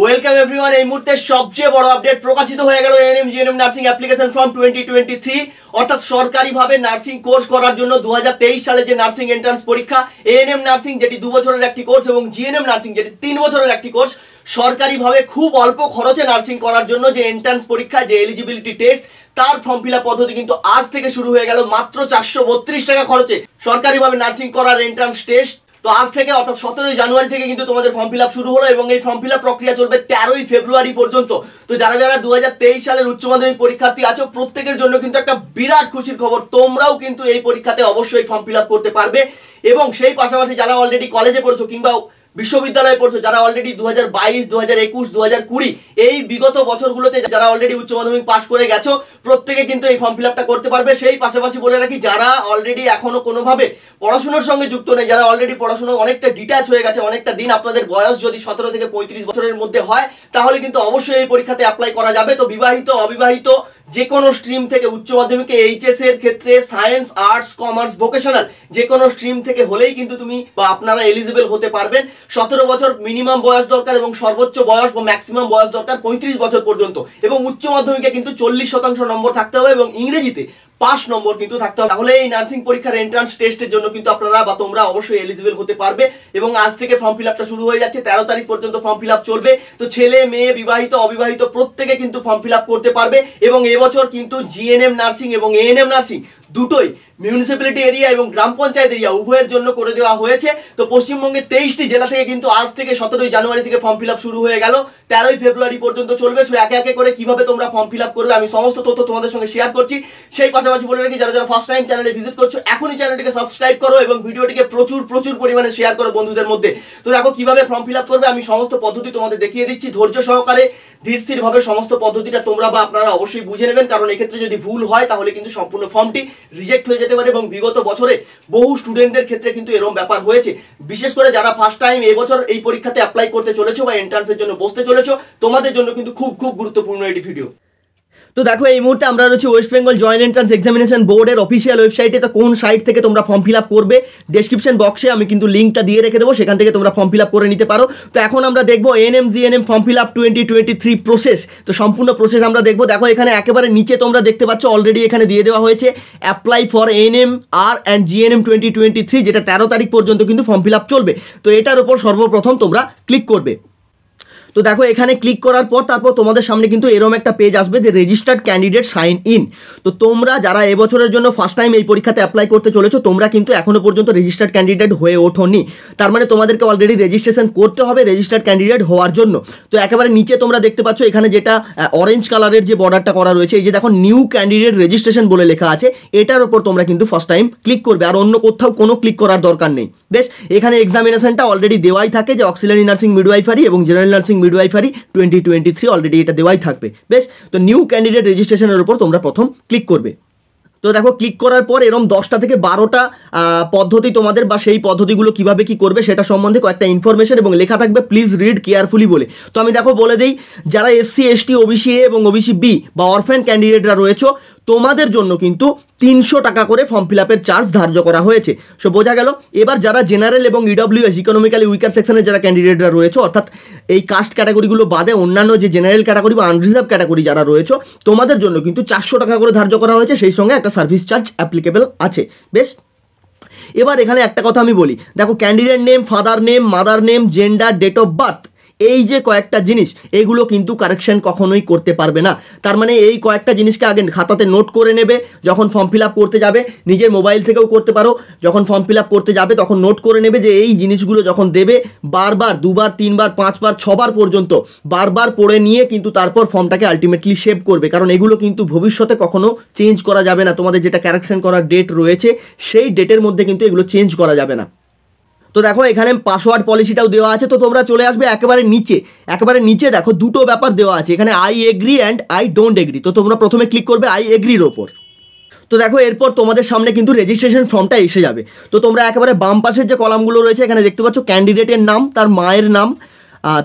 welcome everyone এই মুহূর্তে সবচেয়ে বড় আপডেট প্রকাশিত হয়ে গেল NM GNM nursing application form twenty twenty three অর্থাৎ সরকারিভাবে নার্সিং কোর্স করার জন্য দু সালে যে নার্সিং এন্ট্রান্স পরীক্ষা এএনএম নার্সিং যেটি দু বছরের একটি কোর্স এবং জিএনএম নার্সিং যেটি তিন বছরের একটি কোর্স সরকারিভাবে খুব অল্প খরচে নার্সিং করার জন্য যে এন্ট্রান্স পরীক্ষা যে এলিজিবিলিটি টেস্ট তার ফর্ম ফিল পদ্ধতি কিন্তু আজ থেকে শুরু হয়ে গেল মাত্র চারশো বত্রিশ টাকা খরচে সরকারিভাবে নার্সিং করার এন্ট্রান্স টেস্ট তো আজ থেকে অর্থাৎ সতেরোই জানুয়ারি থেকে কিন্তু তোমাদের ফর্ম ফিল শুরু হলো এবং এই ফর্ম ফিল প্রক্রিয়া চলবে তেরোই ফেব্রুয়ারি পর্যন্ত তো যারা যারা দু সালের উচ্চ মাধ্যমিক পরীক্ষার্থী আছো প্রত্যেকের জন্য কিন্তু একটা বিরাট খুশির খবর তোমরাও কিন্তু এই পরীক্ষাতে অবশ্যই ফর্ম ফিল করতে পারবে এবং সেই পাশাপাশি যারা অলরেডি কলেজে পড়ছো কিংবা বিশ্ববিদ্যালয়ে পড়ছো যারা অলরেডি দু হাজার বাইশ দু হাজার একুশ দু হাজার কুড়ি এই বিগত বছরগুলোতে যারা অলরেডি উচ্চ মাধ্যমিক পাশ করে গেছো প্রত্যেকে কিন্তু এই ফর্ম ফিল আপটা করতে পারবে সেই পাশাপাশি বলে রাখি যারা অলরেডি এখনো কোনোভাবে পড়াশোনার সঙ্গে যুক্ত নেই যারা অলরেডি পড়াশোনা অনেকটা ডিটাচ হয়ে গেছে অনেকটা দিন আপনাদের বয়স যদি সতেরো থেকে পঁয়ত্রিশ বছরের মধ্যে হয় তাহলে কিন্তু অবশ্যই এই পরীক্ষাতে অ্যাপ্লাই করা যাবে তো বিবাহিত অবিবাহিত যে কোনো স্ট্রিম থেকে উচ্চ মাধ্যমিকে এইচএস এর ক্ষেত্রে সায়েন্স আর্টস কমার্স ভোকেশনাল যে কোনো স্ট্রিম থেকে হলেই কিন্তু তুমি বা আপনারা এলিজিবল হতে পারবেন সতেরো বছর মিনিমাম বয়স দরকার এবং সর্বোচ্চ বয়স বা ম্যাক্সিমাম বয়স দরকার পঁয়ত্রিশ বছর পর্যন্ত এবং উচ্চ মাধ্যমিকে কিন্তু চল্লিশ শতাংশ নম্বর থাকতে হবে এবং ইংরেজিতে পাঁচ নম্বর কিন্তু থাকতে হবে তাহলে এই নার্সিং পরীক্ষার এন্ট্রান্স টেস্টের জন্য কিন্তু আপনারা বা তোমরা অবশ্যই এলিজিবল হতে পারবে এবং আজ থেকে ফর্ম ফিল আপটা শুরু হয়ে যাচ্ছে তেরো তারিখ পর্যন্ত ফর্ম ফিল আপ চলবে তো ছেলে মেয়ে বিবাহিত অবিবাহিত প্রত্যেকে কিন্তু ফর্ম ফিল আপ করতে পারবে এবং এবছর কিন্তু জিএনএম নার্সিং এবং এএনএম নার্সিং দুটোই মিউনিসিপ্যালিটি এরিয়া এবং গ্রাম পঞ্চায়েত এরিয়া উভয়ের জন্য করে দেওয়া হয়েছে তো পশ্চিমবঙ্গের তেইশটি জেলা থেকে কিন্তু আজ থেকে সতেরোই জানুয়ারি থেকে ফর্ম ফিল শুরু হয়ে গেল তেরোই ফেব্রুয়ারি পর্যন্ত চলবে সো একে একে করে কিভাবে তোমরা ফর্ম ফিল করবে আমি সমস্ত তথ্য তোমাদের সঙ্গে শেয়ার করছি সেই পাশাপাশি পাশাপাশি বলে রাখি যারা যারা ফার্স্ট টাইম চ্যানেলে ভিজিট করছো এখনই চ্যানেলটিকে সাবস্ক্রাইব করো এবং ভিডিওটিকে প্রচুর প্রচুর পরিমাণে শেয়ার করো বন্ধুদের মধ্যে তো দেখো কিভাবে ফর্ম ফিল করবে আমি সমস্ত পদ্ধতি তোমাদের দেখিয়ে দিচ্ছি ধৈর্য সহকারে ধীর স্থিরভাবে সমস্ত পদ্ধতিটা তোমরা বা আপনারা অবশ্যই বুঝে নেবেন কারণ এক্ষেত্রে যদি ভুল হয় তাহলে কিন্তু সম্পূর্ণ ফর্মটি রিজেক্ট হয়ে যেতে পারে এবং বিগত বছরে বহু স্টুডেন্টদের ক্ষেত্রে কিন্তু এরকম ব্যাপার হয়েছে বিশেষ করে যারা ফার্স্ট টাইম এবছর এই পরীক্ষাতে অ্যাপ্লাই করতে চলেছো বা এন্ট্রান্সের জন্য বসতে চলেছো তোমাদের জন্য কিন্তু খুব খুব গুরুত্বপূর্ণ এটি ভিডিও তো দেখো এই মুহূর্তে আমরা রয়েছি West Bengal joint entrance examination বোর্ডের অফিসিয়াল ওয়েবসাইটে তো কোন সাইট থেকে তোমরা ফর্ম ফিল আপ করবে ডেসক্রিপশন বক্সে আমি কিন্তু লিঙ্কটা দিয়ে রেখে দেবো সেখান থেকে তোমরা ফর্ম ফিল আপ করে নিতে পারো তো এখন আমরা দেখবো N M G N M form fill up twenty twenty three process তো সম্পূর্ণ প্রসেস আমরা দেখবো দেখো এখানে একেবারে নিচে তোমরা দেখতে পাচ্ছ অলরেডি এখানে দিয়ে দেওয়া হয়েছে apply for N M R and G N M twenty twenty three যেটা তেরো তারিখ পর্যন্ত কিন্তু ফর্ম ফিল আপ চলবে তো এটার উপর সর্বপ্রথম তোমরা ক্লিক করবে তো দেখো এখানে ক্লিক করার পর তারপর তোমাদের সামনে কিন্তু এরম একটা পেজ আসবে যে রেজিস্টার্ড ক্যান্ডিডেট সাইন ইন তো তোমরা যারা এবছরের জন্য ফার্স্ট টাইম এই পরীক্ষাতে অ্যাপ্লাই করতে চলেছো তোমরা কিন্তু এখনও পর্যন্ত রেজিস্টার্ড ক্যান্ডিডেট হয়ে ওঠোনি তার মানে তোমাদেরকে অলরেডি রেজিস্ট্রেশন করতে হবে রেজিস্টার্ড ক্যান্ডিডেট হওয়ার জন্য তো একেবারে নিচে তোমরা দেখতে পাচ্ছ এখানে যেটা অরেঞ্জ কালারের যে বর্ডারটা করা রয়েছে এই যে দেখো নিউ ক্যান্ডিডেট রেজিস্ট্রেশন বলে লেখা আছে এটার ওপর তোমরা কিন্তু ফার্স্ট টাইম ক্লিক করবে আর অন্য কোথাও কোনো ক্লিক করার দরকার নেই বেশ এখানে এক্সামিনেশনটা অলরেডি দেওয়াই থাকে যে অক্সিলারি নার্সিং মিডওয়াইফারি এবং general nursing midwifery twenty twenty three already এটা দেওয়াই থাকবে বেশ তো নিউ ক্যান্ডিডেট রেজিস্ট্রেশনের উপর তোমরা প্রথম ক্লিক করবে তো দেখো ক্লিক করার পর এরম দশটা থেকে বারোটা পদ্ধতি তোমাদের বা সেই পদ্ধতিগুলো কিভাবে কি করবে সেটা সম্বন্ধে কয়েকটা ইনফরমেশন এবং লেখা থাকবে প্লিজ রিড কেয়ারফুলি বলে তো আমি দেখো বলে দিই যারা এসসি এসটি ওবিসি এ এবং ওবিসি বি বা অরফ্যান ক্যান্ডিডেটরা রয়েছে তোমাদের জন্য কিন্তু তিনশো টাকা করে ফর্ম ফিল আপের চার্জ ধার্য করা হয়েছে সো বোঝা গেল এবার যারা জেনারেল এবং ইডব্লিউএস ইকোনমিক্যালি উইকার সেকশনের যারা ক্যান্ডিডেটরা রয়েছে অর্থাৎ এই কাস্ট ক্যাটাগরিগুলো বাদে অন্যান্য যে জেনারেল ক্যাটাগরি বা আনরিজার্ভ ক্যাটাগরি যারা রয়েছে তোমাদের জন্য কিন্তু চারশো টাকা করে ধার্য করা হয়েছে সেই সঙ্গে একটা সার্ভিস চার্জ অ্যাপ্লিকেবল আছে বেশ এবার এখানে একটা কথা আমি বলি দেখো candidate name father name mother name gender date of birth এই যে কয়েকটা জিনিস এগুলো কিন্তু কারেকশন কখনোই করতে পারবে না তার মানে এই কয়েকটা জিনিসকে আগে খাতাতে নোট করে নেবে যখন ফর্ম ফিল করতে যাবে নিজের মোবাইল থেকেও করতে পারো যখন ফর্ম ফিল করতে যাবে তখন নোট করে নেবে যে এই জিনিসগুলো যখন দেবে বারবার দুবার তিনবার পাঁচবার ছবার পর্যন্ত বারবার পড়ে নিয়ে কিন্তু তারপর ফর্মটাকে আলটিমেটলি সেভ করবে কারণ এগুলো কিন্তু ভবিষ্যতে কখনো চেঞ্জ করা যাবে না তোমাদের যেটা কারেকশন করার ডেট রয়েছে সেই ডেটের মধ্যে কিন্তু এগুলো চেঞ্জ করা যাবে না তো দেখো এখানে পাসওয়ার্ড পলিসিটাও দেওয়া আছে তো তোমরা চলে আসবে একেবারে নিচে একেবারে নিচে দেখো দুটো ব্যাপার দেওয়া আছে এখানে I agree and I don't agree তো তোমরা প্রথমে ক্লিক করবে আই এগ্রির ওপর তো দেখো এরপর তোমাদের সামনে কিন্তু রেজিস্ট্রেশন ফর্মটা এসে যাবে তো তোমরা একেবারে বাম পাশের যে কলামগুলো রয়েছে এখানে দেখতে পাচ্ছ ক্যান্ডিডেটের নাম তার মায়ের নাম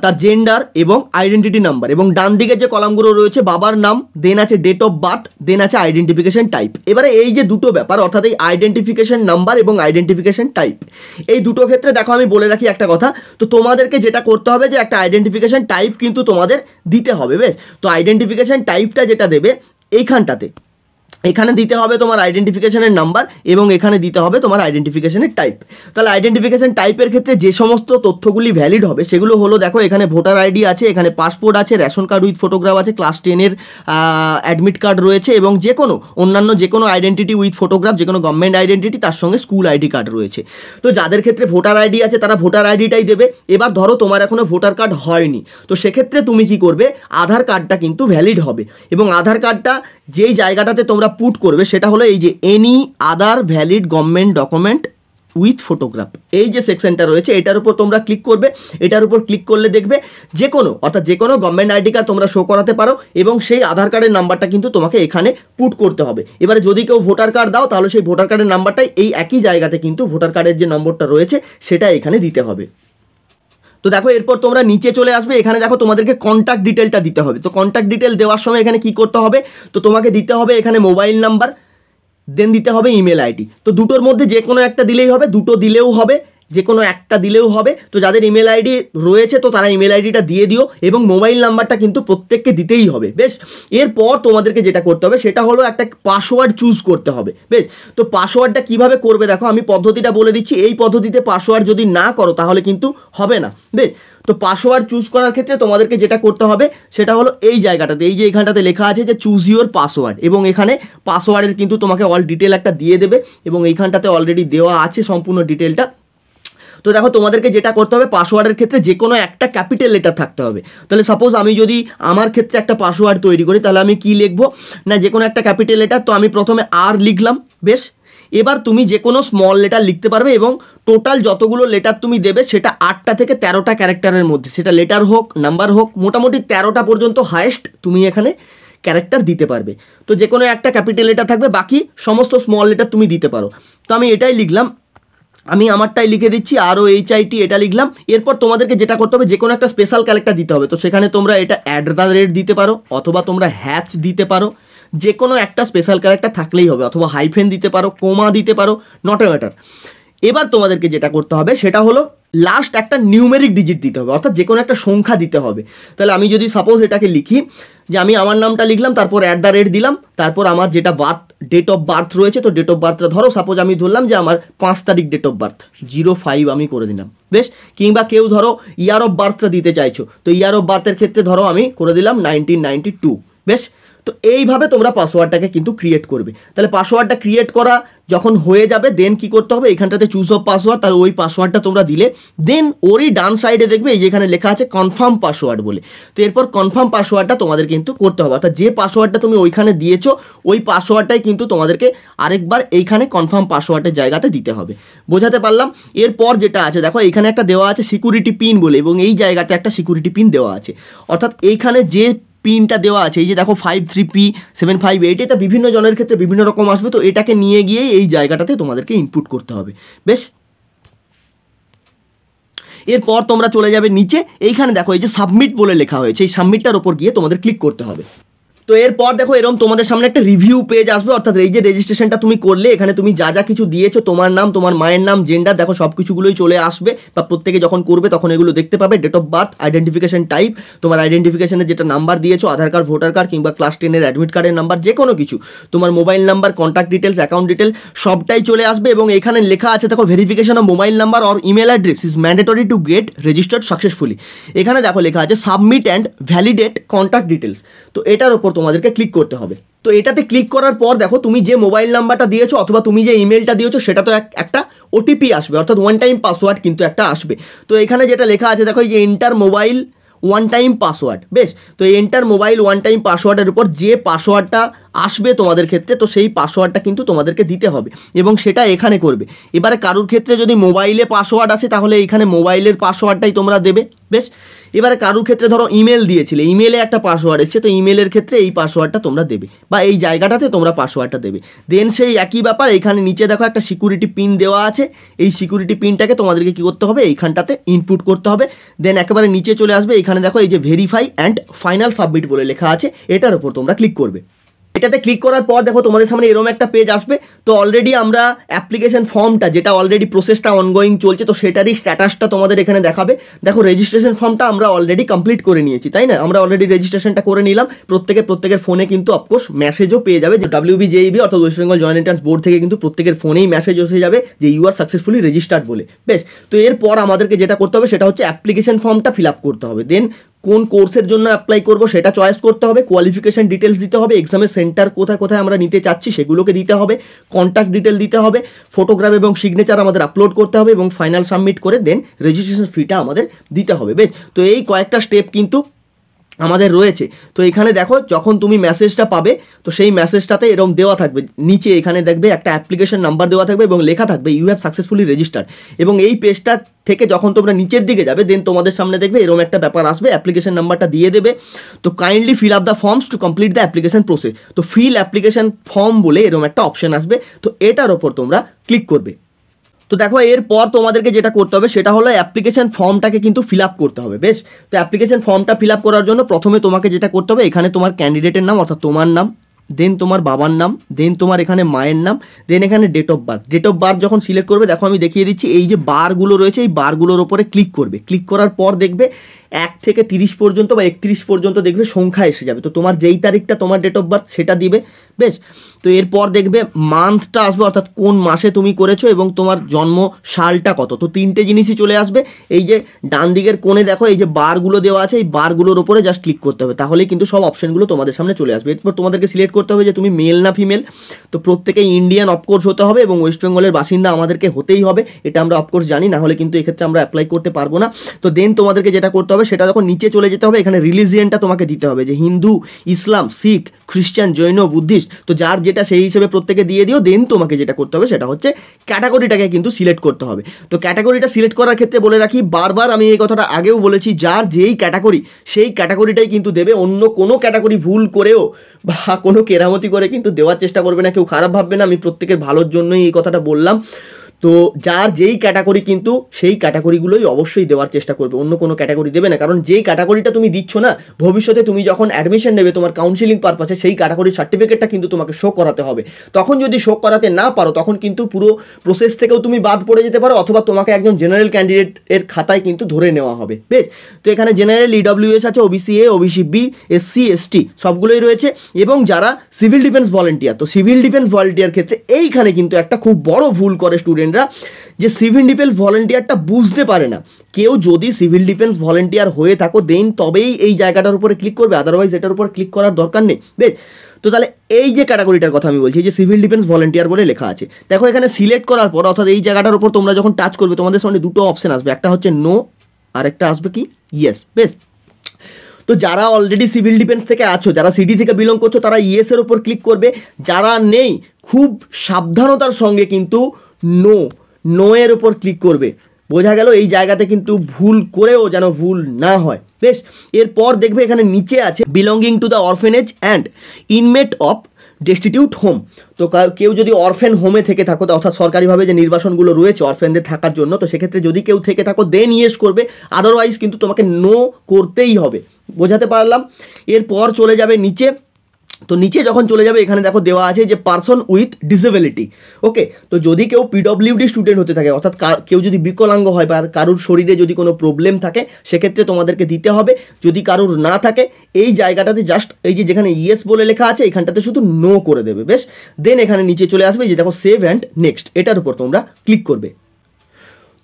তার জেন্ডার এবং আইডেন্টিটি নাম্বার এবং ডান দিকে যে কলামগুলো রয়েছে বাবার নাম দেন আছে ডেট অফ বার্থ দেন আছে আইডেন্টিফিকেশন টাইপ এবারে এই যে দুটো ব্যাপার অর্থাৎ এই আইডেন্টিফিকেশন নাম্বার এবং আইডেন্টিফিকেশন টাইপ এই দুটো ক্ষেত্রে দেখো আমি বলে রাখি একটা কথা তো তোমাদেরকে যেটা করতে হবে যে একটা আইডেন্টিফিকেশন টাইপ কিন্তু তোমাদের দিতে হবে বেশ তো আইডেন্টিফিকেশন টাইপটা যেটা দেবে এইখানটাতে এখানে দিতে হবে তোমার আইডেন্টিফিকেশনের নাম্বার এবং এখানে দিতে হবে তোমার আইডেন্টিফিকেশনের টাইপ তাহলে আইডেন্টিফিকেশন টাইপের ক্ষেত্রে যে সমস্ত তথ্যগুলি ভ্যালিড হবে সেগুলো হলো দেখো এখানে ভোটার আইডি আছে এখানে পাসপোর্ট আছে রেশন কার্ড উইথ ফটোগ্রাফ আছে ক্লাস টেনের অ্যাডমিট কার্ড রয়েছে এবং যে কোনো অন্যান্য যে কোনো আইডেন্টিটি উইথ ফটোগ্রাফ যে কোনো গভর্নমেন্ট আইডেন্টিটি তার সঙ্গে স্কুল আইডি কার্ড রয়েছে তো যাদের ক্ষেত্রে ভোটার আইডি আছে তারা ভোটার আইডিটাই দেবে এবার ধরো তোমার এখনও ভোটার কার্ড হয়নি তো সেক্ষেত্রে তুমি কি করবে আধার কার্ডটা কিন্তু ভ্যালিড হবে এবং আধার কার্ডটা যেই জায়গাটাতে তোমরা পুট করবে সেটা হলো এই যে any other valid government document with photograph এই যে সেকশনটা রয়েছে এটার উপর তোমরা ক্লিক করবে এটার উপর ক্লিক করলে দেখবে যে কোনো অর্থাৎ যে কোনো গভর্নমেন্ট আইডি কার্ড তোমরা শো করাতে পারো এবং সেই আধার কার্ডের নাম্বারটা কিন্তু তোমাকে এখানে পুট করতে হবে এবারে যদি কেউ ভোটার কার্ড দাও তাহলে সেই ভোটার কার্ডের নাম্বারটাই এই একই জায়গাতে কিন্তু ভোটার কার্ডের যে নম্বরটা রয়েছে সেটা এখানে দিতে হবে তো দেখো এরপর তোমরা নিচে চলে আসবে এখানে দেখো তোমাদেরকে কন্ট্যাক্ট ডিটেলটা দিতে হবে তো কন্ট্যাক্ট ডিটেল দেওয়ার সময় এখানে কি করতে হবে তো তোমাকে দিতে হবে এখানে মোবাইল নাম্বার দেন দিতে হবে ইমেল আইডি তো দুটোর মধ্যে যে কোনো একটা দিলেই হবে দুটো দিলেও হবে যে কোনো একটা দিলেও হবে তো যাদের ইমেল আইডি রয়েছে তো তারা ইমেল আইডিটা দিয়ে দিও এবং মোবাইল নাম্বারটা কিন্তু প্রত্যেককে দিতেই হবে বেশ এরপর তোমাদেরকে যেটা করতে হবে সেটা হলো একটা পাসওয়ার্ড চুজ করতে হবে বেশ তো পাসওয়ার্ডটা কিভাবে করবে দেখো আমি পদ্ধতিটা বলে দিচ্ছি এই পদ্ধতিতে পাসওয়ার্ড যদি না করো তাহলে কিন্তু হবে না বেশ তো পাসওয়ার্ড চুজ করার ক্ষেত্রে তোমাদেরকে যেটা করতে হবে সেটা হলো এই জায়গাটাতে এই যে এখানটাতে লেখা আছে যে চুজ ইউর পাসওয়ার্ড এবং এখানে পাসওয়ার্ডের কিন্তু তোমাকে অল ডিটেল একটা দিয়ে দেবে এবং এইখানটাতে অলরেডি দেওয়া আছে সম্পূর্ণ ডিটেলটা তো দেখো তোমাদেরকে যেটা করতে হবে পাসওয়ার্ডের ক্ষেত্রে যে কোনো একটা ক্যাপিটাল লেটার থাকতে হবে তাহলে সাপোজ আমি যদি আমার ক্ষেত্রে একটা পাসওয়ার্ড তৈরি করি তাহলে আমি কি লিখবো না যে কোনো একটা ক্যাপিটাল লেটার তো আমি প্রথমে আর লিখলাম বেশ এবার তুমি যে কোনো স্মল লেটার লিখতে পারবে এবং টোটাল যতগুলো লেটার তুমি দেবে সেটা আটটা থেকে তেরোটা ক্যারেক্টারের মধ্যে সেটা লেটার হোক নাম্বার হোক মোটামুটি তেরোটা পর্যন্ত হায়েস্ট তুমি এখানে ক্যারেক্টার দিতে পারবে তো যে কোনো একটা ক্যাপিটাল লেটার থাকবে বাকি সমস্ত স্মল লেটার তুমি দিতে পারো তো আমি এটাই লিখলাম আমি আমারটাই লিখে দিচ্ছি আরও এইচ আইটি এটা লিখলাম এরপর তোমাদেরকে যেটা করতে হবে যে কোনো একটা স্পেশাল ক্যারেক্টার দিতে হবে তো সেখানে তোমরা এটা অ্যাট দ্য রেট দিতে পারো অথবা তোমরা হ্যাচ দিতে পারো যে কোনো একটা স্পেশাল ক্যারেক্টার থাকলেই হবে অথবা হাইফেন দিতে পারো কোমা দিতে পারো নট এ ম্যাটার এবার তোমাদেরকে যেটা করতে হবে সেটা হলো লাস্ট একটা নিউমেরিক ডিজিট দিতে হবে অর্থাৎ যে কোনো একটা সংখ্যা দিতে হবে তাহলে আমি যদি সাপোজ এটাকে লিখি যে আমি আমার নামটা লিখলাম তারপর অ্যাট দ্য রেট দিলাম তারপর আমার যেটা বার্থ ডেট অফ বার্থ রয়েছে তো ডেট অফ বার্থটা ধরো সাপোজ আমি ধরলাম যে আমার পাঁচ তারিখ date of birth zero five আমি করে দিলাম বেশ কিংবা কেউ ধরো ইয়ার অফ বার্থটা দিতে চাইছো তো ইয়ার অফ বার্থের ক্ষেত্রে ধরো আমি করে দিলাম নাইনটিন নাইনটি টু বেশ তো এইভাবে তোমরা পাসওয়ার্ডটাকে কিন্তু ক্রিয়েট করবে তাহলে পাসওয়ার্ডটা ক্রিয়েট করা যখন হয়ে যাবে দেন কি করতে হবে এখানটাতে চুজ অফ পাসওয়ার্ড তাহলে ওই পাসওয়ার্ডটা তোমরা দিলে দেন ওরই ডান সাইডে দেখবে এই যেখানে লেখা আছে কনফার্ম পাসওয়ার্ড বলে তো এরপর কনফার্ম পাসওয়ার্ডটা তোমাদের কিন্তু করতে হবে অর্থাৎ যে পাসওয়ার্ডটা তুমি ওইখানে দিয়েছো ওই পাসওয়ার্ডটাই কিন্তু তোমাদেরকে আরেকবার এইখানে কনফার্ম পাসওয়ার্ডের জায়গাতে দিতে হবে বোঝাতে পারলাম এরপর যেটা আছে দেখো এখানে একটা দেওয়া আছে সিকিউরিটি পিন বলে এবং এই জায়গাতে একটা সিকিউরিটি পিন দেওয়া আছে অর্থাৎ এইখানে যে পিনটা দেওয়া আছে এই যে দেখো five three P seven five eight এটা বিভিন্ন জনের ক্ষেত্রে বিভিন্ন রকম আসবে তো এটাকে নিয়ে গিয়ে এই জায়গাটাতে তোমাদেরকে ইনপুট করতে হবে বেশ এরপর তোমরা চলে যাবে নিচে এইখানে দেখো এই যে সাবমিট বলে লেখা হয়েছে এই সাবমিটটার ওপর গিয়ে তোমাদের ক্লিক করতে হবে তো এরপর দেখো এরকম তোমাদের সামনে একটা রিভিউ পেজ আসবে অর্থাৎ এই যে রেজিস্ট্রেশনটা তুমি করলে এখানে তুমি যা যা কিছু দিয়েছো তোমার নাম তোমার মায়ের নাম জেন্ডার দেখো সব কিছুগুলোই চলে আসবে বা প্রত্যেকে যখন করবে তখন এগুলো দেখতে পাবে date of birth identification type তোমার আইডেন্টিফিকেশনের যেটা নাম্বার দিয়েছো আধার কার্ড ভোটার কার্ড কিংবা ক্লাস টেনের অ্যাডমিট কার্ডের নাম্বার যে কোনো কিছু তোমার mobile number contact details account detail সবটাই চলে আসবে এবং এখানে লেখা আছে দেখো verification of mobile number or email address is mandatory to get registered successfully এখানে দেখো লেখা আছে submit and validate contact details তো এটার ওপর তোমাদেরকে ক্লিক করতে হবে তো এটাতে ক্লিক করার পর দেখো তুমি যে মোবাইল নাম্বারটা দিয়েছো অথবা তুমি যে ইমেলটা দিয়েছো সেটা তো একটা ওটিপি আসবে অর্থাৎ ওয়ান টাইম পাসওয়ার্ড কিন্তু একটা আসবে তো এখানে যেটা লেখা আছে দেখো যে enter mobile one time password বেশ তো এন্টার মোবাইল ওয়ান টাইম পাসওয়ার্ডের উপর যে পাসওয়ার্ডটা আসবে তোমাদের ক্ষেত্রে তো সেই পাসওয়ার্ডটা কিন্তু তোমাদেরকে দিতে হবে এবং সেটা এখানে করবে এবারে কারোর ক্ষেত্রে যদি মোবাইলে পাসওয়ার্ড আসে তাহলে এখানে মোবাইলের পাসওয়ার্ডটাই তোমরা দেবে বেশ এবারে কারুর ক্ষেত্রে ধরো ইমেল দিয়েছিলে ইমেলে একটা পাসওয়ার্ড এসছে তো ইমেলের ক্ষেত্রে এই পাসওয়ার্ডটা তোমরা দেবে বা এই জায়গাটাতে তোমরা পাসওয়ার্ডটা দেবে দেন সেই একই ব্যাপার এখানে নিচে দেখো একটা সিকিউরিটি পিন দেওয়া আছে এই সিকিউরিটি পিনটাকে তোমাদেরকে কী করতে হবে এইখানটাতে ইনপুট করতে হবে দেন একেবারে নিচে চলে আসবে এখানে দেখো এই যে ভেরিফাই অ্যান্ড ফাইনাল সাবমিট বলে লেখা আছে এটার উপর তোমরা ক্লিক করবে এটাতে ক্লিক করার পর দেখো তোমাদের সামনে এরকম একটা পেজ আসবে তো অলরেডি আমরা অ্যাপ্লিকেশন ফর্মটা যেটা অলরেডি প্রসেসটা অনগোয়িং চলছে তো সেটারই স্ট্যাটাসটা তোমাদের এখানে দেখাবে দেখো রেজিস্ট্রেশন ফর্মটা আমরা অলরেডি কমপ্লিট করে নিয়েছি তাই না আমরা অলরেডি রেজিস্ট্রেশনটা করে নিলাম প্রত্যেকের প্রত্যেকের ফোনে কিন্তু অফকোর্স মেসেজও পেয়ে যাবে যে ডাব্লিউবি জেইবি অর্থাৎ West Bengal joint entrance board থেকে কিন্তু প্রত্যেকের ফোনেই মেসেজ এসে যাবে যে ইউ আর সাকসেসফুলি রেজিস্টার্ড বলে বেশ তো এরপর আমাদেরকে যেটা করতে হবে সেটা হচ্ছে অ্যাপ্লিকেশন ফর্মটা ফিল আপ করতে হবে দেন কোন কোর্সের জন্য অ্যাপ্লাই করব সেটা চয়েস করতে হবে কোয়ালিফিকেশান ডিটেলস দিতে হবে এক্সামের সেন্টার কোথায় কোথায় আমরা নিতে চাচ্ছি সেগুলোকে দিতে হবে কন্ট্যাক্ট ডিটেল দিতে হবে ফটোগ্রাফ এবং সিগনেচার আমাদের আপলোড করতে হবে এবং ফাইনাল সাবমিট করে দেন রেজিস্ট্রেশন ফিটা আমাদের দিতে হবে বেশ তো এই কয়েকটা স্টেপ কিন্তু আমাদের রয়েছে তো এখানে দেখো যখন তুমি মেসেজটা পাবে তো সেই মেসেজটাতে এরকম দেওয়া থাকবে নিচে এখানে দেখবে একটা অ্যাপ্লিকেশন নাম্বার দেওয়া থাকবে এবং লেখা থাকবে ইউ হ্যাভ সাকসেসফুলি রেজিস্টার এবং এই পেজটা থেকে যখন তোমরা নিচের দিকে যাবে দেন তোমাদের সামনে দেখবে এরকম একটা ব্যাপার আসবে অ্যাপ্লিকেশন নাম্বারটা দিয়ে দেবে তো kindly fill up the forms to complete the application process তো ফিল অ্যাপ্লিকেশন ফর্ম বলে এরকম একটা অপশান আসবে তো এটার ওপর তোমরা ক্লিক করবে তো দেখো এরপর তোমাদেরকে যেটা করতে হবে সেটা হলো অ্যাপ্লিকেশান ফর্মটাকে কিন্তু ফিল আপ করতে হবে বেশ তো অ্যাপ্লিকেশান ফর্মটা ফিল আপ করার জন্য প্রথমে তোমাকে যেটা করতে হবে এখানে তোমার ক্যান্ডিডেটের নাম অর্থাৎ তোমার নাম দেন তোমার বাবার নাম দেন তোমার এখানে মায়ের নাম দেন এখানে date of birth date of birth যখন সিলেক্ট করবে দেখো আমি দেখিয়ে দিচ্ছি এই যে বারগুলো রয়েছে এই বারগুলোর ওপরে ক্লিক করবে ক্লিক করার পর দেখবে এক থেকে তিরিশ পর্যন্ত বা একত্রিশ পর্যন্ত দেখবে সংখ্যা এসে যাবে তো তোমার যেই তারিখটা তোমার ডেট অফ বার্থ সেটা দিবে বেশ তো এরপর দেখবে মান্থটা আসবে অর্থাৎ কোন মাসে তুমি করেছো এবং তোমার জন্ম সালটা কত তো তিনটে জিনিসই চলে আসবে এই যে ডান দিকের কোণে দেখো এই যে বারগুলো দেওয়া আছে এই বারগুলোর ওপরে জাস্ট ক্লিক করতে হবে তাহলেই কিন্তু সব অপশানগুলো তোমাদের সামনে চলে আসবে এরপর তোমাদেরকে সিলেক্ট করতে হবে যে তুমি মেল না ফিমেল তো প্রত্যেকে ইন্ডিয়ান অফকোর্স হতে হবে এবং ওয়েস্ট বেঙ্গলের বাসিন্দা আমাদেরকে হতেই হবে এটা আমরা অফকোর্স জানি না হলে কিন্তু এক্ষেত্রে আমরা অ্যাপ্লাই করতে পারবো না তো দেন তোমাদেরকে যেটা করতে হবে সেটা দেখো নিচে চলে যেতে হবে এখানে রিলিজিয়ানটা তোমাকে দিতে হবে যে হিন্দু ইসলাম শিখ খ্রিস্টান জৈন বুদ্ধিস্ট তো যার যেটা সেই হিসেবে প্রত্যেকে দিয়ে দিও দেন তোমাকে যেটা করতে হবে সেটা হচ্ছে ক্যাটাগরিটাকে কিন্তু সিলেক্ট করতে হবে তো ক্যাটাগরিটা সিলেক্ট করার ক্ষেত্রে বলে রাখি বারবার আমি এই কথাটা আগেও বলেছি যার যেই ক্যাটাগরি সেই ক্যাটাগরিটাই কিন্তু দেবে অন্য কোনো ক্যাটাগরি ভুল করেও বা কোনো কেরামতি করে কিন্তু দেওয়ার চেষ্টা করবে না কেউ খারাপ ভাববে না আমি প্রত্যেকের ভালোর জন্যই এই কথাটা বললাম তো যার যেই ক্যাটাগরি কিন্তু সেই ক্যাটাগরিগুলোই অবশ্যই দেওয়ার চেষ্টা করবে অন্য কোনো ক্যাটাগরি দেবে না কারণ যেই ক্যাটাগরিটা তুমি দিচ্ছ না ভবিষ্যতে তুমি যখন অ্যাডমিশন নেবে তোমার কাউন্সিলিং পারপাসে সেই ক্যাটাগরির সার্টিফিকেটটা কিন্তু তোমাকে শো করাতে হবে তখন যদি শো করাতে না পারো তখন কিন্তু পুরো প্রসেস থেকেও তুমি বাদ পড়ে যেতে পারো অথবা তোমাকে একজন জেনারেল ক্যান্ডিডেট এর খাতায় কিন্তু ধরে নেওয়া হবে বেশ তো এখানে জেনারেল ইডব্লিউএস আছে OBC A OBC B SC ST সবগুলোই রয়েছে এবং যারা সিভিল ডিফেন্স ভলেন্টিয়ার তো সিভিল ডিফেন্স ভলেন্টিয়ার ক্ষেত্রে এইখানে কিন্তু একটা খুব বড় ভুল করে স্টুডেন্ট স্টুডেন্টরা যে সিভিল ডিফেন্স ভলেন্টিয়ারটা বুঝতে পারে না কেউ যদি সিভিল ডিফেন্স ভলেন্টিয়ার হয়ে থাকো দেন তবেই এই জায়গাটার উপরে ক্লিক করবে আদারওয়াইজ এটার উপর ক্লিক করার দরকার নেই বেশ তো তাহলে এই যে ক্যাটাগরিটার কথা আমি বলছি যে সিভিল ডিফেন্স ভলেন্টিয়ার বলে লেখা আছে দেখো এখানে সিলেক্ট করার পর অর্থাৎ এই জায়গাটার উপর তোমরা যখন টাচ করবে তোমাদের সামনে দুটো অপশান আসবে একটা হচ্ছে নো আর একটা আসবে কি ইয়েস বেশ তো যারা অলরেডি সিভিল ডিফেন্স থেকে আছো যারা সিডি থেকে বিলং করছো তারা ইয়েসের উপর ক্লিক করবে যারা নেই খুব সাবধানতার সঙ্গে কিন্তু নো নো এর উপর ক্লিক করবে বোঝা গেল এই জায়গাতে কিন্তু ভুল করেও যেন ভুল না হয় বেশ এরপর দেখবে এখানে নিচে আছে belonging to the orphanage and inmate of destitute home তো কেউ যদি অরফেন হোমে থেকে থাকো তো অর্থাৎ সরকারিভাবে যে নির্বাসনগুলো রয়েছে অরফেনদের থাকার জন্য তো সেক্ষেত্রে যদি কেউ থেকে থাকো দেন ইয়েস করবে আদারওয়াইজ কিন্তু তোমাকে নো করতেই হবে বোঝাতে পারলাম এরপর চলে যাবে নিচে তো নিচে যখন চলে যাবে এখানে দেখো দেওয়া আছে যে পার্সন উইথ ডিসেবিলিটি ওকে তো যদি কেউ পিডব্লিউডি স্টুডেন্ট হতে থাকে অর্থাৎ কেউ যদি বিকলাঙ্গ হয় বা কারোর শরীরে যদি কোনো প্রবলেম থাকে সেক্ষেত্রে তোমাদেরকে দিতে হবে যদি কারোর না থাকে এই জায়গাটাতে জাস্ট এই যে যেখানে ইয়েস বলে লেখা আছে এখানটাতে শুধু নো করে দেবে বেশ দেন এখানে নিচে চলে আসবে যে দেখো সেভ অ্যান্ড নেক্সট এটার উপর তোমরা ক্লিক করবে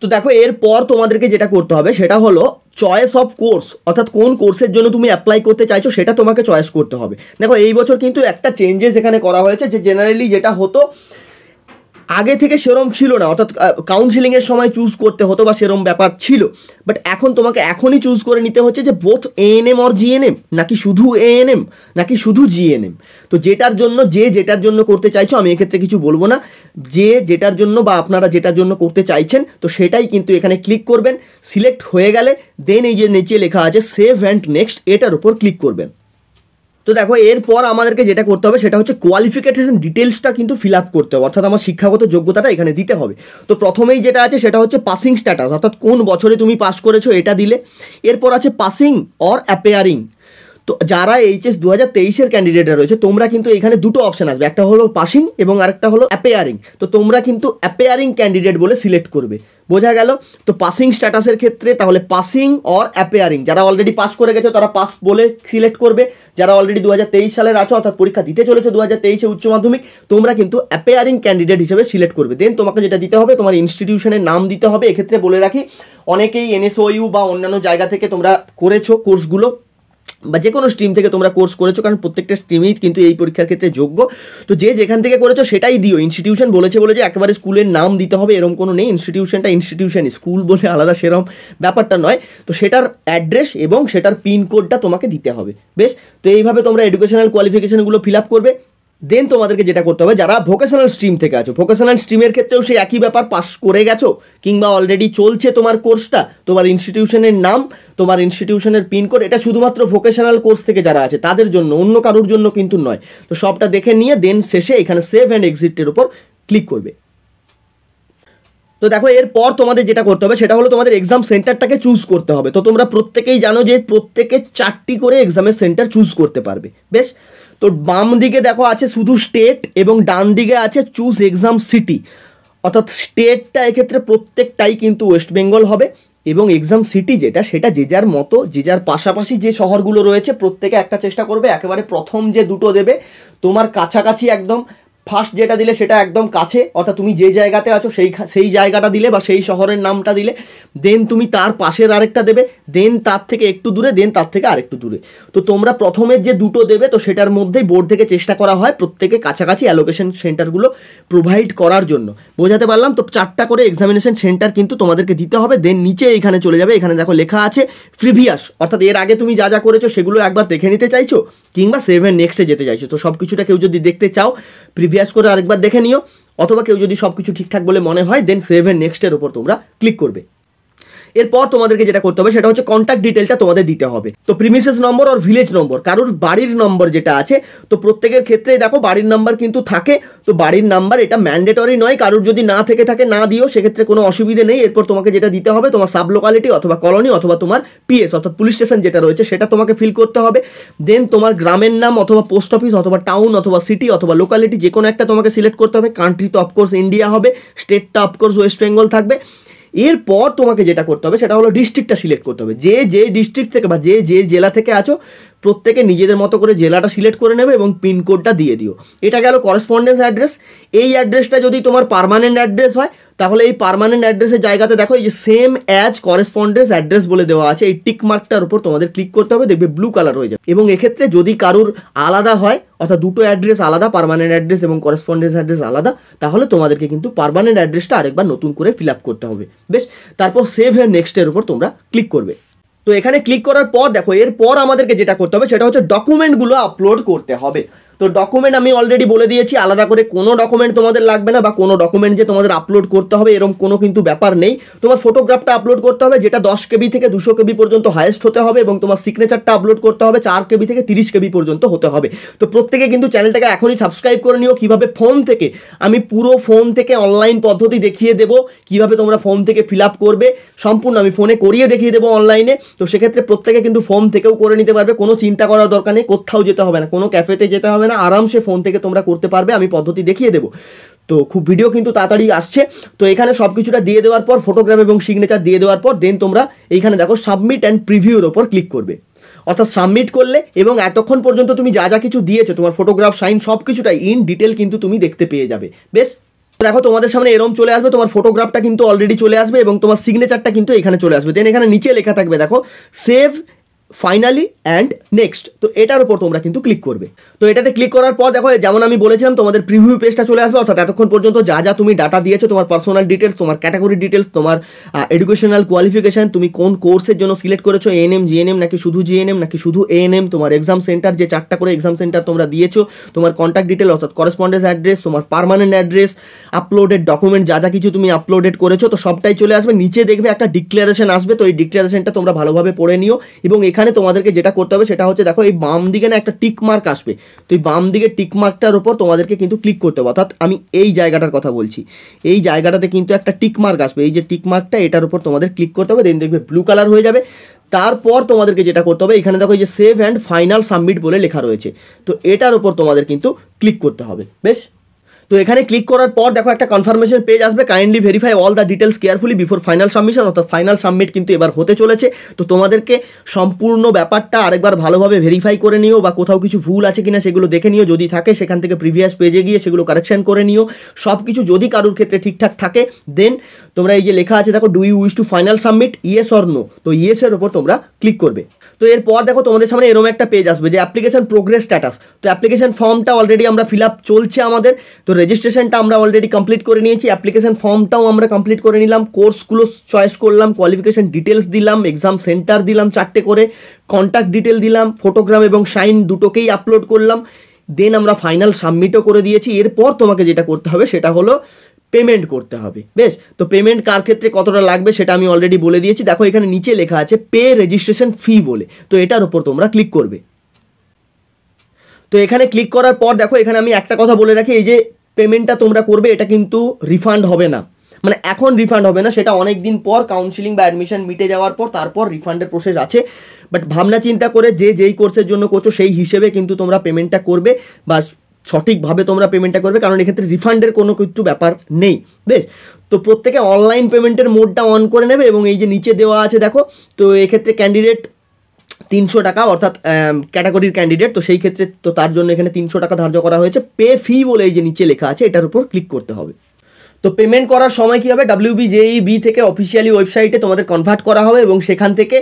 তো দেখো এরপর তোমাদেরকে যেটা করতে হবে সেটা হলো চয়েস অফ কোর্স অর্থাৎ কোন কোর্সের জন্য তুমি অ্যাপ্লাই করতে চাইছো সেটা তোমাকে চয়েস করতে হবে দেখো এই বছর কিন্তু একটা চেঞ্জেস এখানে করা হয়েছে যে জেনারেলি যেটা হতো আগে থেকে সেরম ছিল না অর্থাৎ কাউন্সিলিংয়ের সময় চুজ করতে হতো বা সেরম ব্যাপার ছিল বাট এখন তোমাকে এখনই চুজ করে নিতে হচ্ছে যে বোথ এম অর জিএনএম নাকি শুধু এএনএম নাকি শুধু জিএনএম তো যেটার জন্য যে যেটার জন্য করতে চাইছো আমি এক্ষেত্রে কিছু বলবো না যে যেটার জন্য বা আপনারা যেটার জন্য করতে চাইছেন তো সেটাই কিন্তু এখানে ক্লিক করবেন সিলেক্ট হয়ে গেলে দেন এই যে নিচে লেখা আছে সেভ অ্যান্ড নেক্সট এটার উপর ক্লিক করবেন তো দেখো এরপর আমাদেরকে যেটা করতে হবে সেটা হচ্ছে কোয়ালিফিকেশন ডিটেলসটা কিন্তু ফিল আপ করতে হবে অর্থাৎ আমার শিক্ষাগত যোগ্যতাটা এখানে দিতে হবে তো প্রথমেই যেটা আছে সেটা হচ্ছে পাসিং স্ট্যাটাস অর্থাৎ কোন বছরে তুমি পাস করেছো এটা দিলে এরপর আছে পাসিং অর অ্যাপেয়ারিং তো যারা এইচএস দু হাজার তেইশের ক্যান্ডিডেটরা রয়েছে তোমরা কিন্তু এখানে দুটো অপশান আসবে একটা হলো পাসিং এবং আরেকটা হলো অ্যাপেয়ারিং তো তোমরা কিন্তু অ্যাপেয়ারিং ক্যান্ডিডেট বলে সিলেক্ট করবে বোঝা গেল তো পাসিং স্ট্যাটাসের ক্ষেত্রে তাহলে পাসিং অর অ্যাপেয়ারিং যারা অলরেডি পাস করে গেছো তারা পাস বলে সিলেক্ট করবে যারা অলরেডি দু সালের আছো অর্থাৎ পরীক্ষা দিতে চলেছে দু হাজার তেইশে উচ্চ মাধ্যমিক তোমরা কিন্তু অ্যাপেয়ারিং ক্যান্ডিডেট হিসেবে সিলেক্ট করবে দেন তোমাকে যেটা দিতে হবে তোমার ইনস্টিটিউশনের নাম দিতে হবে এক্ষেত্রে বলে রাখি অনেকেই এনএসওইউ বা অন্যান্য জায়গা থেকে তোমরা করেছো কোর্সগুলো বা যে কোনো স্ট্রিম থেকে তোমরা কোর্স করেছো কারণ প্রত্যেকটা স্ট্রিমেই কিন্তু এই পরীক্ষার ক্ষেত্রে যোগ্য তো যে যেখান থেকে করেছো সেটাই দিও ইনস্টিটিউশন বলেছে বলে যে একেবারে স্কুলের নাম দিতে হবে এরকম কোনো নেই ইনস্টিটিউশনটা ইনস্টিটিউশন স্কুল বলে আলাদা সেরম ব্যাপারটা নয় তো সেটার অ্যাড্রেস এবং সেটার পিনকোডটা তোমাকে দিতে হবে বেশ তো এইভাবে তোমরা এডুকেশনাল কোয়ালিফিকেশানগুলো ফিল আপ করবে দেন তোমাদেরকে যেটা করতে হবে যারা ভোকেশনাল স্ট্রিম থেকে আছো ভোকেশনাল স্ট্রিমের ক্ষেত্রেও সেই একই ব্যাপার পাস করে গেছো কিংবা অলরেডি চলছে তোমার কোর্সটা তোমার ইনস্টিটিউশনের নাম তোমার ইনস্টিটিউশনের পিনকোড এটা শুধুমাত্র ভোকেশনাল কোর্স থেকে যারা আছে তাদের জন্য অন্য কারোর জন্য কিন্তু নয় তো সবটা দেখে নিয়ে দেন শেষে এখানে সেভ অ্যান্ড এক্সিটের উপর ক্লিক করবে তো দেখো এরপর তোমাদের যেটা করতে হবে সেটা হলো তোমাদের এক্সাম সেন্টারটাকে চুজ করতে হবে তো তোমরা প্রত্যেকেই জানো যে প্রত্যেকে চারটি করে এক্সামের সেন্টার চুজ করতে পারবে বেশ তো বাম দিকে দেখো আছে শুধু স্টেট এবং ডান দিকে আছে চুজ এক্সাম সিটি অর্থাৎ স্টেটটা এক্ষেত্রে প্রত্যেকটাই কিন্তু ওয়েস্ট বেঙ্গল হবে এবং এক্সাম সিটি যেটা সেটা যে যার মতো যে যার পাশাপাশি যে শহরগুলো রয়েছে প্রত্যেকে একটা চেষ্টা করবে একেবারে প্রথম যে দুটো দেবে তোমার কাছাকাছি একদম ফার্স্ট যেটা দিলে সেটা একদম কাছে অর্থাৎ তুমি যে জায়গাতে আছো সেই সেই জায়গাটা দিলে বা সেই শহরের নামটা দিলে দেন তুমি তার পাশের আরেকটা দেবে দেন তার থেকে একটু দূরে দেন তার থেকে আরেকটু দূরে তো তোমরা প্রথমে যে দুটো দেবে তো সেটার মধ্যেই বোর্ড থেকে চেষ্টা করা হয় প্রত্যেকে কাছাকাছি অ্যালোকেশন সেন্টারগুলো প্রোভাইড করার জন্য বোঝাতে পারলাম তো চারটা করে এক্সামিনেশন সেন্টার কিন্তু তোমাদেরকে দিতে হবে দেন নিচে এইখানে চলে যাবে এখানে দেখো লেখা আছে প্রিভিয়াস অর্থাৎ এর আগে তুমি যা যা করেছো সেগুলো একবার দেখে নিতে চাইছো কিংবা সেভেন নেক্সটে যেতে চাইছো তো সব কিছুটা কেউ যদি দেখতে চাও প্রিভিয়াস রিভিয়াস করে আরেকবার দেখে নিও অথবা কেউ যদি সব কিছু ঠিকঠাক বলে মনে হয় দেন সেভেন নেক্সটের ওপর তোমরা ক্লিক করবে এরপর তোমাদেরকে যেটা করতে হবে সেটা হচ্ছে কন্ট্যাক্ট ডিটেলটা তোমাদের দিতে হবে তো প্রিমিসেস নম্বর আর ভিলেজ নম্বর কারোর বাড়ির নম্বর যেটা আছে তো প্রত্যেকের ক্ষেত্রেই দেখো বাড়ির নাম্বার কিন্তু থাকে তো বাড়ির নাম্বার এটা ম্যান্ডেটরি নয় কারোর যদি না থেকে থাকে না দিও সেক্ষেত্রে কোনো অসুবিধে নেই এরপর তোমাকে যেটা দিতে হবে তোমার সাব লোকালিটি অথবা কলোনি অথবা তোমার পিএস অর্থাৎ পুলিশ স্টেশন যেটা রয়েছে সেটা তোমাকে ফিল করতে হবে দেন তোমার গ্রামের নাম অথবা পোস্ট অফিস অথবা টাউন অথবা সিটি অথবা লোকালিটি যে কোনো একটা তোমাকে সিলেক্ট করতে হবে কান্ট্রি তো অফকোর্স ইন্ডিয়া হবে স্টেটটা অফকোর্স ওয়েস্ট বেঙ্গল থাকবে এরপর তোমাকে যেটা করতে হবে সেটা হলো ডিস্ট্রিক্টটা সিলেক্ট করতে হবে যে যে ডিস্ট্রিক্ট থেকে বা যে যে জেলা থেকে আছো প্রত্যেকে নিজেদের মতো করে জেলাটা সিলেক্ট করে নেবে এবং পিনকোডটা দিয়ে দিও এটা গেল করেসপন্ডেন্স অ্যাড্রেস এই অ্যাড্রেসটা যদি তোমার পারমানেন্ট অ্যাড্রেস হয় তাহলে এই পারমানেন্ট অ্যাড্রেসের জায়গাতে দেখো এই যে সেম অ্যাজ করেসপন্ডেন্স অ্যাড্রেস বলে দেওয়া আছে এই টিক মার্কটার উপর তোমাদের ক্লিক করতে হবে দেখবে ব্লু কালার হয়ে যাবে এবং এক্ষেত্রে যদি কারুর আলাদা হয় অর্থাৎ দুটো অ্যাড্রেস আলাদা পারমানেন্ট অ্যাড্রেস এবং করেসপন্ডেন্স অ্যাড্রেস আলাদা তাহলে তোমাদেরকে কিন্তু পারমানেন্ট অ্যাড্রেসটা আরেকবার নতুন করে ফিল আপ করতে হবে বেশ তারপর সেভ এর নেক্সটের উপর তোমরা ক্লিক করবে তো এখানে ক্লিক করার পর দেখো এরপর আমাদেরকে যেটা করতে হবে সেটা হচ্ছে ডকুমেন্টগুলো আপলোড করতে হবে তো ডকুমেন্ট আমি অলরেডি বলে দিয়েছি আলাদা করে কোনো ডকুমেন্ট তোমাদের লাগবে না বা কোনো ডকুমেন্ট যে তোমাদের আপলোড করতে হবে এরকম কোনো কিন্তু ব্যাপার নেই তোমার ফটোগ্রাফটা আপলোড করতে হবে যেটা দশ কেবি থেকে দুশো কেবি পর্যন্ত হায়েস্ট হতে হবে এবং তোমার সিগনেচারটা আপলোড করতে হবে চার কেবি থেকে তিরিশ কেবি পর্যন্ত হতে হবে তো প্রত্যেকে কিন্তু চ্যানেলটাকে এখনই সাবস্ক্রাইব করে নিও কীভাবে ফোন থেকে আমি পুরো ফোন থেকে অনলাইন পদ্ধতি দেখিয়ে দেবো কীভাবে তোমরা ফোন থেকে ফিল আপ করবে সম্পূর্ণ আমি ফোনে করিয়ে দেখিয়ে দেবো অনলাইনে তো সেক্ষেত্রে প্রত্যেকে কিন্তু ফোন থেকেও করে নিতে পারবে কোনো চিন্তা করার দরকার নেই কোথাও যেতে হবে না কোনো ক্যাফেতে যেতে হবে হবে না আরামসে ফোন থেকে তোমরা করতে পারবে আমি পদ্ধতি দেখিয়ে দেবো তো খুব ভিডিও কিন্তু তাড়াতাড়ি আসছে তো এখানে সব কিছুটা দিয়ে দেওয়ার পর ফটোগ্রাফ এবং সিগনেচার দিয়ে দেওয়ার পর দেন তোমরা এইখানে দেখো সাবমিট অ্যান্ড প্রিভিউর ওপর ক্লিক করবে অর্থাৎ সাবমিট করলে এবং এতক্ষণ পর্যন্ত তুমি যা যা কিছু দিয়েছো তোমার ফটোগ্রাফ সাইন সব কিছুটা ইন ডিটেল কিন্তু তুমি দেখতে পেয়ে যাবে বেশ দেখো তোমাদের সামনে এরম চলে আসবে তোমার ফটোগ্রাফটা কিন্তু অলরেডি চলে আসবে এবং তোমার সিগনেচারটা কিন্তু এখানে চলে আসবে দেন এখানে নিচে লেখা থাকবে দেখো সেভ ফাইনালি অ্যান্ড নেক্সট তো এটার উপর তোমরা কিন্তু ক্লিক করবে তো এটাতে ক্লিক করার পর দেখো যেমন আমি বলেছিলাম তোমাদের প্রিভিউ পেজটা চলে আসবে অর্থাৎ এতক্ষণ পর্যন্ত যা যা তুমি ডাটা দিয়েছো তোমার পার্সোনাল ডিটেলস তোমার ক্যাটাগরি ডিটেলস তোমার এডুকেশনাল কোয়ালিফিকেশান তুমি কোন কোর্সের জন্য সিলেক্ট করেছো এএনএম জিএনএম নাকি শুধু জিএনএম নাকি শুধু এম তোমার এক্সাম সেন্টার যে চারটা করে এক্সাম সেন্টার তোমরা দিয়েছো তোমার কন্ট্যাক্ট ডিটেল অর্থাৎ করেসপন্ডেন্স অ্যাড্রেস তোমার পারমানেন্ট অ্যাড্রেস আপলোডেড ডকুমেন্ট যা যা কিছু তুমি আপলোডেড করেছো তো সবটাই চলে আসবে নিচে দেখবে একটা ডিক্লারেশন আসবে তো এই ডিক্লারেশনটা তোমরা ভালোভাবে পড়ে নিও এবং এখানে এখানে তোমাদেরকে যেটা করতে হবে সেটা হচ্ছে দেখো এই বাম দিকে না একটা টিক মার্ক আসবে তো এই বাম দিকে টিক মার্কটার ওপর তোমাদেরকে কিন্তু ক্লিক করতে হবে অর্থাৎ আমি এই জায়গাটার কথা বলছি এই জায়গাটাতে কিন্তু একটা টিক মার্ক আসবে এই যে টিক মার্কটা এটার উপর তোমাদের ক্লিক করতে হবে দেন দেখবে ব্লু কালার হয়ে যাবে তারপর তোমাদেরকে যেটা করতে হবে এখানে দেখো এই যে সেভ অ্যান্ড ফাইনাল সাবমিট বলে লেখা রয়েছে তো এটার উপর তোমাদের কিন্তু ক্লিক করতে হবে বেশ তো এখানে ক্লিক করার পর দেখো একটা কনফার্মেশন পেজ আসবে kindly verify all the details carefully before final submission অর্থাৎ ফাইনাল সাবমিট কিন্তু এবার হতে চলেছে তো তোমাদেরকে সম্পূর্ণ ব্যাপারটা আরেকবার ভালোভাবে ভেরিফাই করে নিও বা কোথাও কিছু ভুল আছে কিনা সেগুলো দেখে নিও যদি থাকে সেখান থেকে প্রিভিয়াস পেজে গিয়ে সেগুলো কারেকশন করে নিও সব কিছু যদি কারোর ক্ষেত্রে ঠিকঠাক থাকে দেন তোমরা এই যে লেখা আছে দেখো do you wish to final submit yes or no তো ইয়েসের ওপর তোমরা ক্লিক করবে তো এরপর দেখো তোমাদের সামনে এরকম একটা পেজ আসবে যে অ্যাপ্লিকেশান প্রোগ্রেস স্ট্যাটাস তো অ্যাপ্লিকেশান ফর্মটা অলরেডি আমরা ফিল আপ চলছে আমাদের তো রেজিস্ট্রেশনটা আমরা অলরেডি কমপ্লিট করে নিয়েছি অ্যাপ্লিকেশান ফর্মটাও আমরা কমপ্লিট করে নিলাম কোর্সগুলো চয়েস করলাম কোয়ালিফিকেশান ডিটেলস দিলাম এক্সাম সেন্টার দিলাম চারটে করে কন্ট্যাক্ট ডিটেল দিলাম ফটোগ্রাম এবং সাইন দুটোকেই আপলোড করলাম দেন আমরা ফাইনাল সাবমিটও করে দিয়েছি এরপর তোমাকে যেটা করতে হবে সেটা হলো পেমেন্ট করতে হবে বেশ তো পেমেন্ট কার ক্ষেত্রে কতটা লাগবে সেটা আমি অলরেডি বলে দিয়েছি দেখো এখানে নিচে লেখা আছে পে রেজিস্ট্রেশন ফি বলে তো এটার উপর তোমরা ক্লিক করবে তো এখানে ক্লিক করার পর দেখো এখানে আমি একটা কথা বলে রাখি এই যে পেমেন্টটা তোমরা করবে এটা কিন্তু রিফান্ড হবে না মানে এখন রিফান্ড হবে না সেটা অনেক দিন পর কাউন্সিলিং বা অ্যাডমিশন মিটে যাওয়ার পর তারপর রিফান্ডের প্রসেস আছে বাট ভাবনা চিন্তা করে যে যেই কোর্সের জন্য করছো সেই হিসেবে কিন্তু তোমরা পেমেন্টটা করবে বা সঠিকভাবে তোমরা পেমেন্টটা করবে কারণ এক্ষেত্রে রিফান্ডের কোনো কিছু ব্যাপার নেই বেশ তো প্রত্যেকে অনলাইন পেমেন্টের মোডটা অন করে নেবে এবং এই যে নিচে দেওয়া আছে দেখো তো এক্ষেত্রে ক্যান্ডিডেট তিনশো টাকা অর্থাৎ ক্যাটাগরির ক্যান্ডিডেট তো সেই ক্ষেত্রে তো তার জন্য এখানে তিনশো টাকা ধার্য করা হয়েছে পে ফি বলে এই যে নিচে লেখা আছে এটার উপর ক্লিক করতে হবে তো পেমেন্ট করার সময় কী হবে ডাব্লিউবি বি e, থেকে অফিসিয়ালি ওয়েবসাইটে তোমাদের কনভার্ট করা হবে এবং সেখান থেকে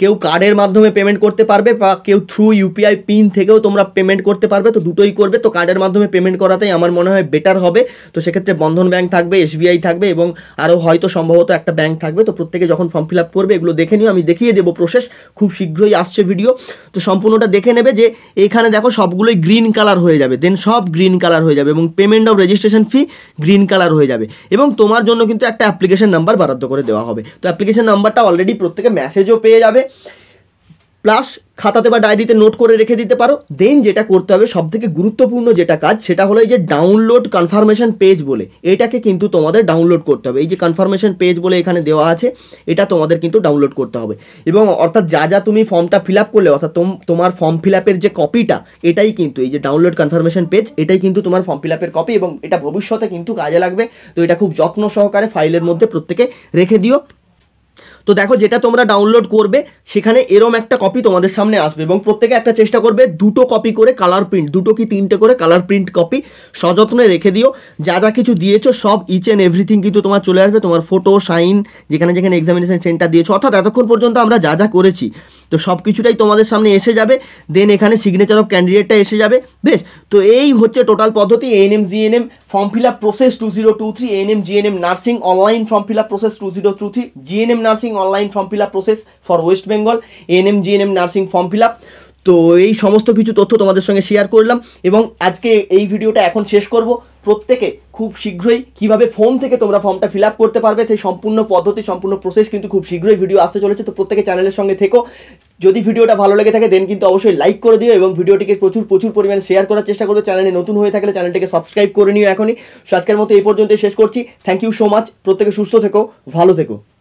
কেউ কার্ডের মাধ্যমে পেমেন্ট করতে পারবে বা কেউ থ্রু ইউপিআই পিন থেকেও তোমরা পেমেন্ট করতে পারবে তো দুটোই করবে তো কার্ডের মাধ্যমে পেমেন্ট করাতেই আমার মনে হয় বেটার হবে তো সেক্ষেত্রে বন্ধন ব্যাংক থাকবে এসবিআই থাকবে এবং আরও হয়তো সম্ভবত একটা ব্যাংক থাকবে তো প্রত্যেকে যখন ফর্ম ফিল আপ করবে এগুলো দেখে নিও আমি দেখিয়ে দেবো প্রসেস খুব শীঘ্রই আসছে ভিডিও তো সম্পূর্ণটা দেখে নেবে যে এখানে দেখো সবগুলোই গ্রিন কালার হয়ে যাবে দেন সব গ্রিন কালার হয়ে যাবে এবং payment of registration fee green colour হয়ে যাবে যাবে এবং তোমার জন্য কিন্তু একটা অ্যাপ্লিকেশন নাম্বার বরাদ্দ করে দেওয়া হবে তো অ্যাপ্লিকেশন নাম্বারটা অলরেডি প্রত্যেকে মেসেজও পেয়ে যাবে প্লাস খাতাতে বা ডায়েরিতে নোট করে রেখে দিতে পারো দেন যেটা করতে হবে সবথেকে গুরুত্বপূর্ণ যেটা কাজ সেটা হলো এই যে ডাউনলোড কনফার্মেশন পেজ বলে এটাকে কিন্তু তোমাদের ডাউনলোড করতে হবে এই যে কনফার্মেশন পেজ বলে এখানে দেওয়া আছে এটা তোমাদের কিন্তু ডাউনলোড করতে হবে এবং অর্থাৎ যা যা তুমি ফর্মটা ফিল আপ করলে অর্থাৎ তোমার ফর্ম ফিল আপের যে কপিটা এটাই কিন্তু এই যে ডাউনলোড কনফার্মেশন পেজ এটাই কিন্তু তোমার ফর্ম ফিল আপের কপি এবং এটা ভবিষ্যতে কিন্তু কাজে লাগবে তো এটা খুব যত্ন সহকারে ফাইলের মধ্যে প্রত্যেকে রেখে দিও তো দেখো যেটা তোমরা ডাউনলোড করবে সেখানে এরম একটা কপি তোমাদের সামনে আসবে এবং প্রত্যেকে একটা চেষ্টা করবে দুটো কপি করে কালার প্রিন্ট দুটো কি তিনটে করে কালার প্রিন্ট কপি সযত্নে রেখে দিও যা যা কিছু দিয়েছো সব ইচ অ্যান্ড এভরিথিং কিন্তু তোমার চলে আসবে তোমার ফটো সাইন যেখানে যেখানে এক্সামিনেশান সেন্টার দিয়েছো অর্থাৎ এতক্ষণ পর্যন্ত আমরা যা যা করেছি তো সব কিছুটাই তোমাদের সামনে এসে যাবে দেন এখানে সিগনেচার অফ ক্যান্ডিডেটটা এসে যাবে বেশ তো এই হচ্ছে টোটাল পদ্ধতি ANM GNM form fill up process two zero two three N N GNM nursing online form fill up process two zero two three GNM nursing online form fill up process for West Bengal ANM GNM nursing form fill up তো এই সমস্ত কিছু তথ্য তোমাদের সঙ্গে share করলাম এবং আজকে এই ভিডিওটা এখন শেষ করব প্রত্যেকে খুব শীঘ্রই কিভাবে ফোন থেকে তোমরা ফর্মটা ফিল আপ করতে পারবে সেই সম্পূর্ণ পদ্ধতি সম্পূর্ণ প্রসেস কিন্তু খুব শীঘ্রই ভিডিও আসতে চলেছে তো প্রত্যেকে চ্যানেলের সঙ্গে থেকো যদি ভিডিওটা ভালো লেগে থাকে দেন কিন্তু অবশ্যই লাইক করে দিও এবং ভিডিওটিকে প্রচুর প্রচুর পরিমাণে শেয়ার করার চেষ্টা করবে চ্যানেলে নতুন হয়ে থাকলে চ্যানেলটিকে সাবস্ক্রাইব করে নিও এখনই সো আজকের মতো এই পর্যন্ত শেষ করছি থ্যাংক ইউ সো মাচ প্রত্যেকে সুস্থ থেকো ভালো থেকো